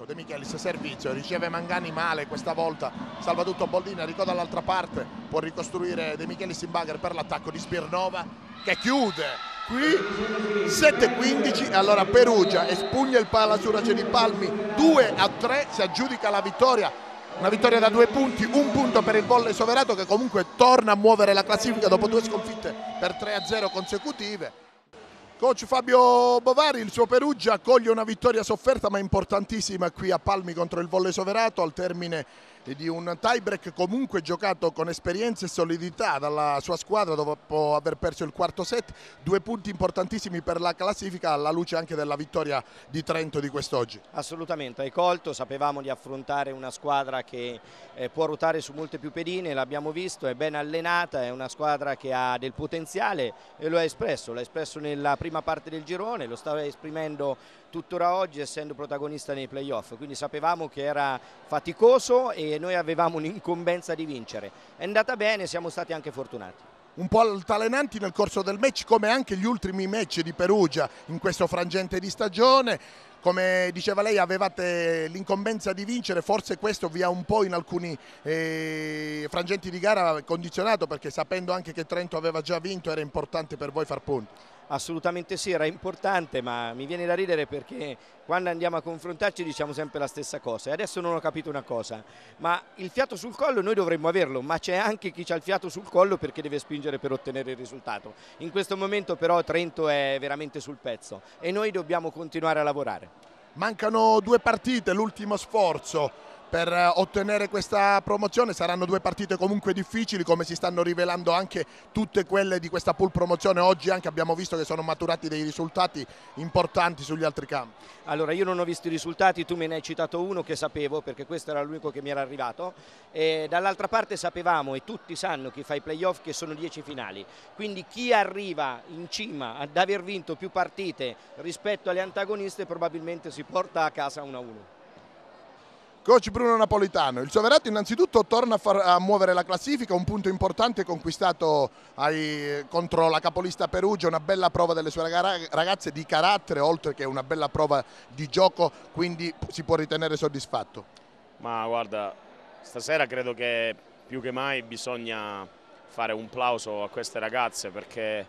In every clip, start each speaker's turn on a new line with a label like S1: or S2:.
S1: Gatto, De Michelis servizio, riceve Mangani male questa volta, salva tutto Bollina, ricoda dall'altra parte, può ricostruire De Michelis in bagger per l'attacco di Spirnova che chiude qui 7-15 allora Perugia espugna il palla su Rageni Palmi 2-3 si aggiudica la vittoria una vittoria da due punti un punto per il volle Soverato che comunque torna a muovere la classifica dopo due sconfitte per 3-0 consecutive Coach Fabio Bovari, il suo Perugia accoglie una vittoria sofferta ma importantissima qui a Palmi contro il Volle Soverato al termine e di un tiebreak comunque giocato con esperienza e solidità dalla sua squadra dopo aver perso il quarto set, due punti importantissimi per la classifica alla luce anche della vittoria di Trento di quest'oggi.
S2: Assolutamente, hai colto, sapevamo di affrontare una squadra che eh, può ruotare su molte più pedine, l'abbiamo visto, è ben allenata, è una squadra che ha del potenziale e lo ha espresso, l'ha espresso nella prima parte del girone, lo stava esprimendo tuttora oggi essendo protagonista nei playoff, quindi sapevamo che era faticoso e noi avevamo un'incombenza di vincere. È andata bene, siamo stati anche fortunati un po' altalenanti nel corso del
S1: match come anche gli ultimi match di Perugia in questo frangente di stagione. Come diceva lei avevate l'incombenza di vincere, forse questo vi ha un po' in alcuni eh, frangenti di gara condizionato perché sapendo anche che Trento aveva già vinto era importante
S2: per voi far punti. Assolutamente sì, era importante, ma mi viene da ridere perché quando andiamo a confrontarci diciamo sempre la stessa cosa. E adesso non ho capito una cosa, ma il fiato sul collo noi dovremmo averlo, ma c'è anche chi ha il fiato sul collo perché deve spingere per ottenere il risultato. In questo momento però Trento è veramente sul pezzo e noi dobbiamo continuare a lavorare.
S1: Mancano due partite, l'ultimo sforzo per eh, ottenere questa promozione. Saranno due partite comunque difficili come si stanno rivelando anche tutte quelle di questa pool promozione.
S2: Oggi anche abbiamo visto che sono maturati dei risultati importanti sugli altri campi. Allora io non ho visto i risultati, tu me ne hai citato uno che sapevo perché questo era l'unico che mi era arrivato. Dall'altra parte sapevamo e tutti sanno chi fa i playoff che sono 10 finali. Quindi chi arriva in cima ad aver vinto più partite rispetto alle antagoniste probabilmente si porta a casa 1-1.
S1: Coach Bruno Napolitano, il Soverato innanzitutto torna a, far, a, muovere la classifica, un punto importante conquistato ai, contro la capolista Perugia, una bella prova delle sue ragazze di carattere oltre che una bella prova di gioco, quindi si può ritenere soddisfatto.
S3: Ma guarda, stasera credo che più che mai bisogna fare un plauso a queste ragazze perché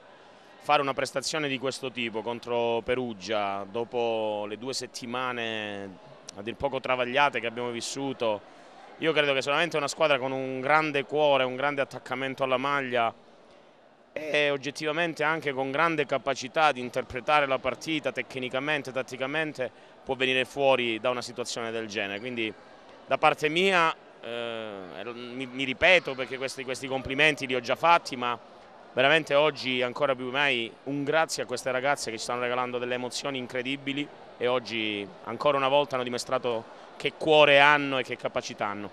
S3: fare una prestazione di questo tipo contro Perugia dopo le due settimane a dir poco travagliate che abbiamo vissuto. Io credo che solamente una squadra con un grande cuore, un grande attaccamento alla maglia e oggettivamente anche con grande capacità di interpretare la partita tecnicamente, tatticamente, può venire fuori da una situazione del genere. Quindi da parte mia, eh, mi, mi, ripeto perché questi, questi complimenti li ho già fatti, ma veramente oggi ancora più mai un grazie a queste ragazze che ci stanno regalando delle emozioni incredibili e oggi ancora una volta hanno dimostrato che cuore hanno e che capacità hanno.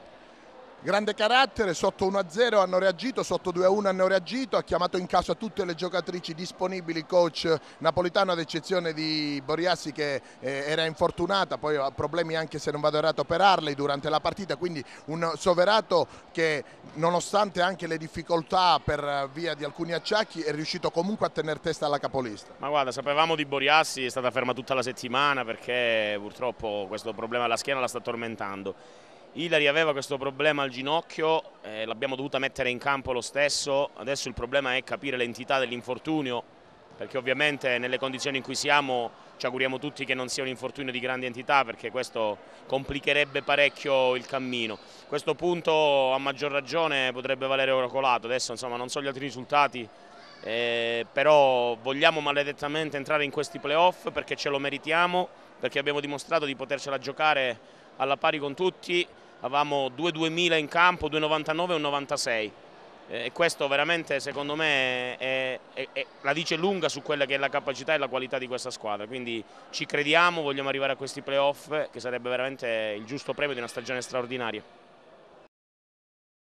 S3: Grande
S1: carattere, sotto 1-0 hanno reagito, sotto 2-1 hanno reagito, ha chiamato in casa tutte le giocatrici disponibili coach napolitano ad eccezione di Boriassi che eh, era infortunata, poi ha problemi anche se non vado errato per Harley durante la partita, quindi un Soverato che nonostante anche le difficoltà per via di alcuni acciacchi è riuscito comunque a
S3: tenere testa alla capolista. Ma guarda, sapevamo di Boriassi, è stata ferma tutta la settimana perché purtroppo questo problema alla schiena la sta tormentando Ilari aveva questo problema al ginocchio, eh, l'abbiamo dovuta mettere in campo lo stesso, adesso il problema è capire l'entità dell'infortunio, perché ovviamente nelle condizioni in cui siamo ci auguriamo tutti che non sia un infortunio di grande entità perché questo complicherebbe parecchio il cammino. Questo punto a maggior ragione potrebbe valere oro colato, adesso insomma non so gli altri risultati, eh, però vogliamo maledettamente entrare in questi playoff perché ce lo meritiamo, perché abbiamo dimostrato di potercela giocare alla pari con tutti avevamo 2 2.2000 in campo, 2.99 e un 96 eh, e questo veramente secondo me è, è, è, la dice lunga su quella che è la capacità e la qualità di questa squadra quindi ci crediamo, vogliamo arrivare a questi
S2: playoff che sarebbe veramente il giusto premio di una stagione straordinaria